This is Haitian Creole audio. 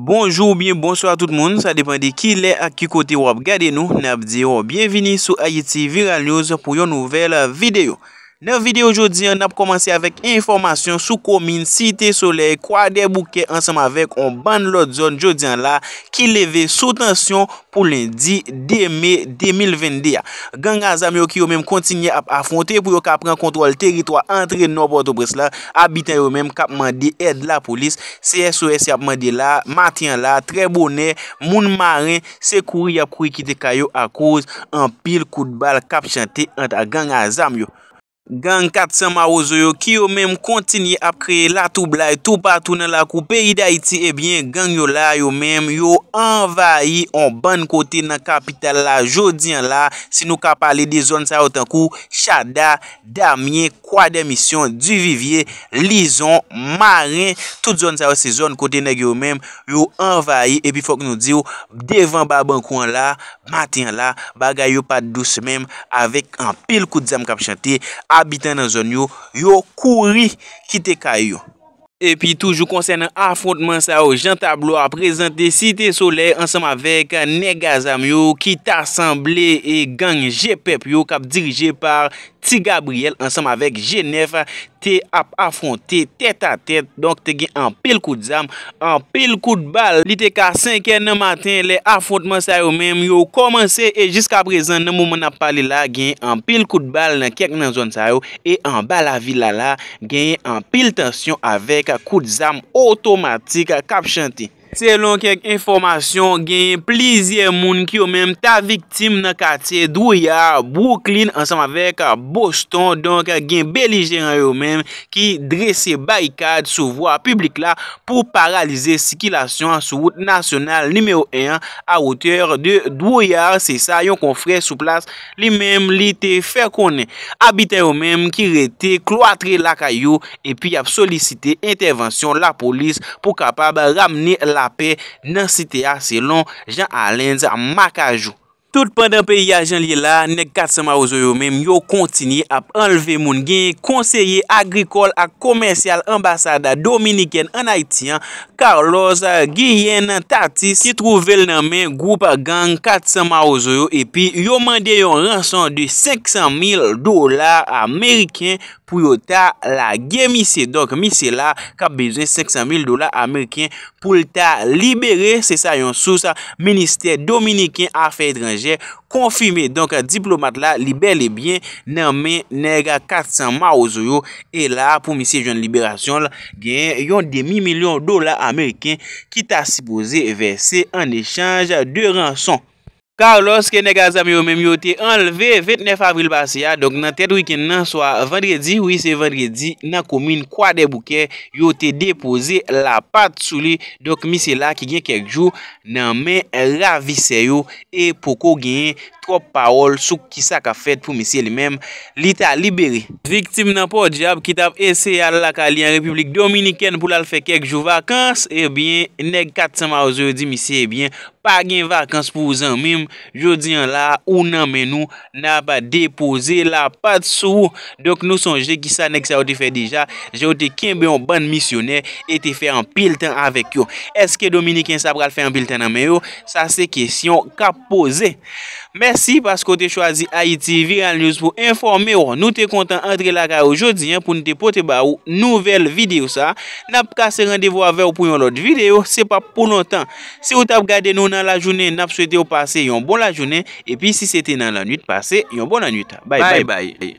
Bonjour ou bien bonsoir tout moun, sa depande ki le ak ki kote wap gade nou, nabdi yo, oh, bienvini sou Ayiti Viral News pou yo nouvel video. Nè vide yo jodi an ap komanse avèk informasyon sou komine, site solei, kwa de bouke ansam avèk, on ban lòt zon jodi an la ki leve sou tansyon pou lendi 2 mei 2022. Gang Azam yo ki yo mèm kontinye ap afonte pou yo ka pran kontrol teritwa antre nob wot obres la, abiten yo mèm kap mandi ed la polis, CSOS yap mandi la, matyan la, trebonè, moun marin, se kouri ap kouri kite kayo akouz, an pil kout bal kap chante anta gang Azam yo. gang 400 marouzo yo ki yo menm kontinye ap kreye la tou blay tou patou nan la kou peyi da iti ebyen eh gang yo la yo menm yo envayi an ban kote nan kapital la jodi an la si nou ka pale de zon sa otan kou chada, damye, kwa demisyon du vivye, lizon marin, tout zon sa ose zon kote nan yo menm yo envayi epi eh fok nou di yo devan ba bankou an la, mati an la baga yo pat dou se menm avek an pil kout zam kap chante ap abiten nan zon yo, yo kouri ki te kay yo. E pi toujou konsen an afrontman sa yo, Jean Tablo a prezente Siti Soleil ansam avek Negazam yo ki ta asemble e gang JPEP yo kap dirije par Ti Gabriel, ansam avek Genève te ap afonte tet a tet, donk te gen an pil kout zam, an pil kout bal. Li te ka 5e nan matin le afontman sa yo menm yo komanse e jiska prezan nan mouman ap pale la gen an pil kout bal nan kèk nan zon sa yo e an bala vilala gen an pil tensyon avek kout zam otomatik kap chante. Se lon kek informasyon gen plizye moun ki yo menm ta viktim nan kate Drouillard Brooklyn ansam avek Boston Donk gen belijeran yo menm ki drese baykad sou vwa publik la pou paralize sikilasyon sou wout nasyonal nimeyo 1 A woteur de Drouillard se sa yon konfrey sou plas li menm li te fe konen Abite yo menm ki rete kloatre la kayo epi ap solicite intervensyon la polis pou kapab ramne lakayou apè nan site a selon jan alènz makajou. Tout pandan pe ya jan li la, nek 400 ma ouzo yo men yo kontini ap enleve moun genye konseye agrikol ak komensyal ambasada dominiken an Haitian Carlos Guillen Tatis ki trouvel nan men group gang 400 ma ouzo yo epi yo mande yon ranson di 500 mil dolar Ameriken Pou yo ta la gen misye, donk misye la ka beze 500,000 dola Ameriken pou li ta libere. Se sa yon sou sa, Ministè Dominikin Afè Idranger konfime. Donk diplomat la libere libyen nan men neg 400,000 ma ou zo yo. E la pou misye joun liberasyon la gen yon demi milyon dola Ameriken ki ta sipoze verse an echange de ranson. Kar loske nega zami yo menm yo te enleve 29 avril basi ya. Dok nan tet wiken nan swa vendredi, wise vendredi nan komin kwa de bouke yo te depoze la pat sou li. Dok misi la ki gen kek jou nan men ravise yo e poko gen kwa de bouke. kop parol souk ki sa ka fet pou misye li mem li ta liberi. Viktim nan po diyab ki tap ese alakali an Republik Dominiken pou lal fe kek jou vakans, ebyen neg kat sa ma ouzo di misye ebyen pa gen vakans pou ouzan mim jodi an la ou nan men nou na ba depoze la pat sou dok nou sonje ki sa neg sa ou te fe deja, je ou te ken be yon ban misyoner ete fe an pil tan avek yo. Eske Dominiken sa pral fe an pil tan nan men yo? Sa se kesyon ka pose. Mes Si, pasko te chwazi Haiti Viral News pou informe ou, nou te kontan entre la ga ou jodi pou nou te pote ba ou nouvel vide ou sa. Nap kase randevo ave ou pou yon lot vide ou, se pa pou lontan. Se ou tap gade nou nan la jounen, nap souete ou pase yon bon la jounen. E pi si se te nan la nuit pase, yon bon la nuit. Bay, bay, bay.